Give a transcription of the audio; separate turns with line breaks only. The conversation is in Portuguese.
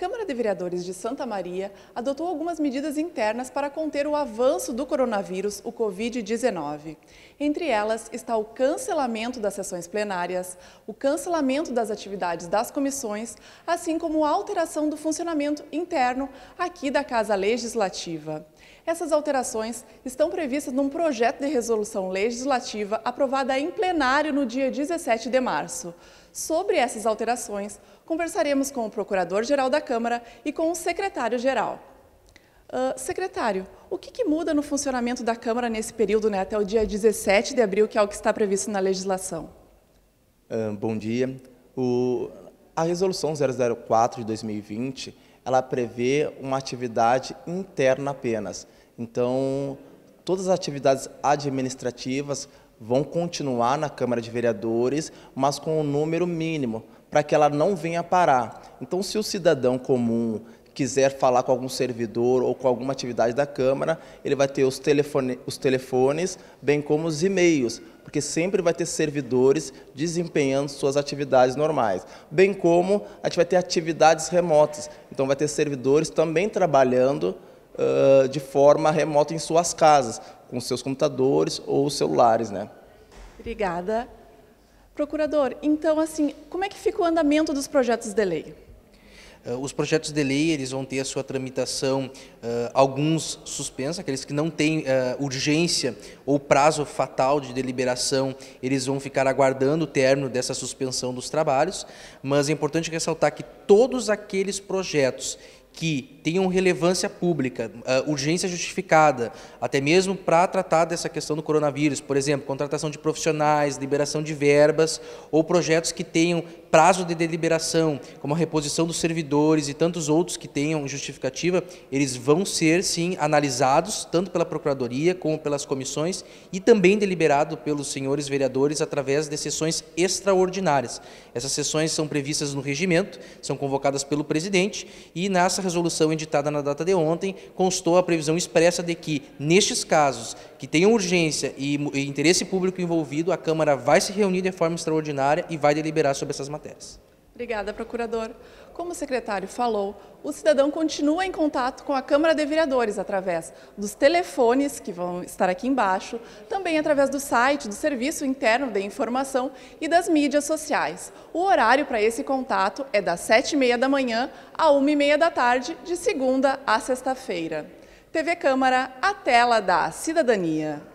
Câmara de Vereadores de Santa Maria adotou algumas medidas internas para conter o avanço do coronavírus, o Covid-19. Entre elas está o cancelamento das sessões plenárias, o cancelamento das atividades das comissões, assim como a alteração do funcionamento interno aqui da Casa Legislativa. Essas alterações estão previstas num projeto de resolução legislativa aprovada em plenário no dia 17 de março. Sobre essas alterações, conversaremos com o Procurador-Geral da Câmara e com o Secretário-Geral. Uh, secretário, o que, que, muda no funcionamento da Câmara nesse período, né, até o dia 17 de abril, que é o que está previsto na legislação?
Uh, bom dia. O, a Resolução 004 de 2020, ela prevê uma atividade interna apenas. Então, todas as atividades administrativas vão continuar na Câmara de Vereadores, mas com um número mínimo, para que ela não venha parar. Então, se o cidadão comum quiser falar com algum servidor ou com alguma atividade da Câmara, ele vai ter os, telefone, os telefones, bem como os e-mails, porque sempre vai ter servidores desempenhando suas atividades normais. Bem como a gente vai ter atividades remotas, então vai ter servidores também trabalhando de forma remota em suas casas, com seus computadores ou celulares. Né?
Obrigada. Procurador, então, assim, como é que fica o andamento dos projetos de lei?
Os projetos de lei eles vão ter a sua tramitação, alguns suspensos, aqueles que não têm urgência ou prazo fatal de deliberação, eles vão ficar aguardando o término dessa suspensão dos trabalhos, mas é importante ressaltar que todos aqueles projetos que tenham relevância pública, eh, urgência justificada, até mesmo para tratar dessa questão do coronavírus, por exemplo, contratação de profissionais, liberação de verbas ou projetos que tenham prazo de deliberação, como a reposição dos servidores e tantos outros que tenham justificativa, eles vão ser sim analisados tanto pela procuradoria como pelas comissões e também deliberado pelos senhores vereadores através de sessões extraordinárias. Essas sessões são previstas no regimento, são convocadas pelo presidente e nessa Nessa resolução editada na data de ontem, constou a previsão expressa de que, nestes casos que tenham urgência e, e interesse público envolvido, a Câmara vai se reunir de forma extraordinária e vai deliberar sobre essas matérias.
Obrigada, procurador. Como o secretário falou, o cidadão continua em contato com a Câmara de Vereadores através dos telefones, que vão estar aqui embaixo, também através do site do Serviço Interno de Informação e das mídias sociais. O horário para esse contato é das 7h30 da manhã a 1h30 da tarde, de segunda a sexta-feira. TV Câmara, a tela da cidadania.